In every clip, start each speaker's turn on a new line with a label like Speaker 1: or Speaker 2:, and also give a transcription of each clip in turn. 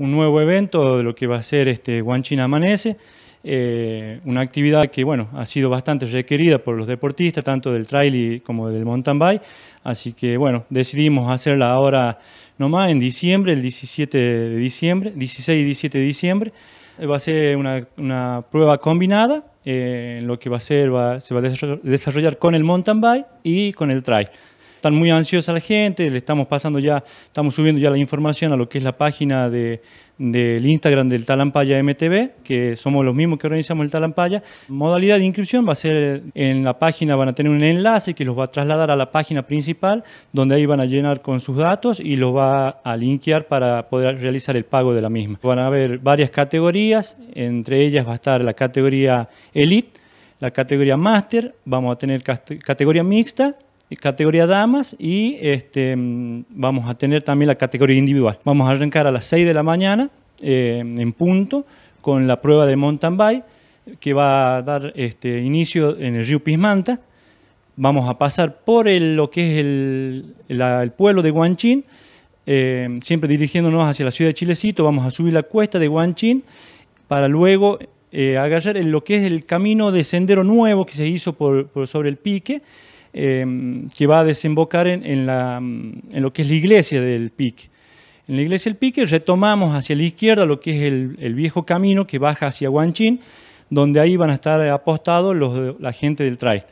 Speaker 1: un nuevo evento de lo que va a ser este Guanchina Amanece, eh, una actividad que bueno, ha sido bastante requerida por los deportistas, tanto del trail como del mountain bike, así que bueno, decidimos hacerla ahora nomás en diciembre, el 17 de diciembre, 16 y 17 de diciembre, va a ser una, prueba combinada, eh, en lo que va a ser, se va a desarrollar con el mountain bike y con el trail están muy ansiosa la gente, le estamos pasando ya, estamos subiendo ya la información a lo que es la página de, del Instagram del Talampaya MTV, que somos los mismos que organizamos el Talampaya. Modalidad de inscripción va a ser en la página, van a tener un enlace que los va a trasladar a la página principal, donde ahí van a llenar con sus datos y los va a linkear para poder realizar el pago de la misma. Van a haber varias categorías, entre ellas va a estar la categoría Elite, la categoría Master, vamos a tener categoría mixta categoría damas y este, mm, vamos a tener también la categoría individual. Vamos a arrancar a las 6 de la mañana eh, en punto con la prueba de mountain bike que va a dar este, inicio en el río Pismanta. Vamos a pasar por lo que es el, pueblo de Guanchín, eh, siempre dirigiéndonos hacia la ciudad de Chilecito. Vamos a subir la cuesta de Guanchín para luego eh, agarrar en lo que es el camino de sendero nuevo que se hizo por, sobre el pique, em, que va a desembocar mm, en, lo que es la iglesia del pique. En la iglesia del pique retomamos hacia la izquierda lo que es el, viejo camino que baja hacia Huanchín, donde ahí van a estar apostados los, la gente del trail.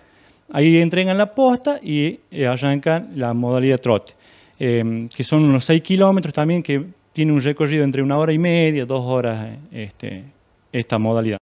Speaker 1: Ahí entregan la posta y eh, arrancan la modalidad trote, em, que son unos 6 kilómetros también, que tiene un recorrido entre una hora y media, dos horas este, esta modalidad.